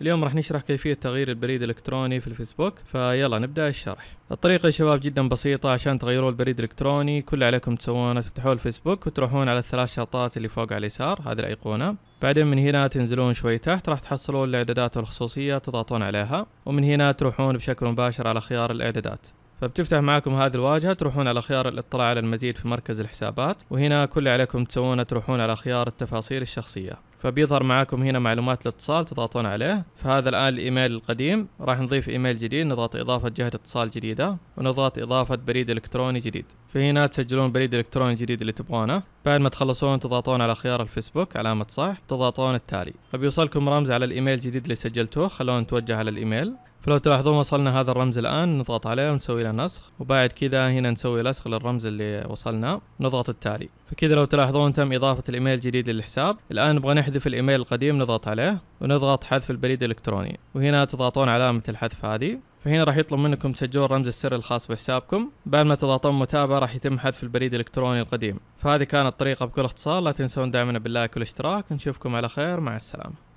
اليوم راح نشرح كيفية تغيير البريد الإلكتروني في الفيسبوك فيلا نبدأ الشرح الطريقة يا شباب جدا بسيطة عشان تغيروا البريد الإلكتروني كل اللي عليكم تسوونه تفتحون الفيسبوك وتروحون على الثلاث شاطات اللي فوق على اليسار هذه الأيقونة بعدين من هنا تنزلون شوي تحت راح تحصلون الإعدادات والخصوصية تضغطون عليها ومن هنا تروحون بشكل مباشر على خيار الإعدادات فبتفتح معاكم هذه الواجهة تروحون على خيار الاطلاع على المزيد في مركز الحسابات وهنا كل اللي عليكم تسوونه تروحون على خيار التفاصيل الشخصية فبيظهر معاكم هنا معلومات الاتصال تضغطون عليه فهذا الآن الإيميل القديم راح نضيف إيميل جديد نضغط إضافة جهة اتصال جديدة ونضغط إضافة بريد إلكتروني جديد فهنا تسجلون بريد إلكتروني الجديد اللي تبغونه بعد ما تخلصون تضغطون على خيار الفيسبوك علامة صح تضغطون التالي فبيوصلكم رمز على الإيميل الجديد اللي سجلتوه خلونا نتوجه على الإيميل فلو تلاحظون وصلنا هذا الرمز الآن نضغط عليه ونسوي له نسخ وبعد كذا هنا نسوي نسخ للرمز اللي وصلنا نضغط التالي فكذا لو تلاحظون تم إضافة الإيميل الجديد للحساب الآن نبغى نحذف الإيميل القديم نضغط عليه ونضغط حذف البريد الإلكتروني وهنا تضغطون علامة الحذف هذه فهنا راح يطلب منكم تسجلون رمز السر الخاص بحسابكم بعد ما تضغطون متابعة راح يتم حذف البريد الإلكتروني القديم فهذه كانت الطريقة بكل اختصار لا تنسون دعمنا باللايك والاشتراك نشوفكم على خير مع السلامة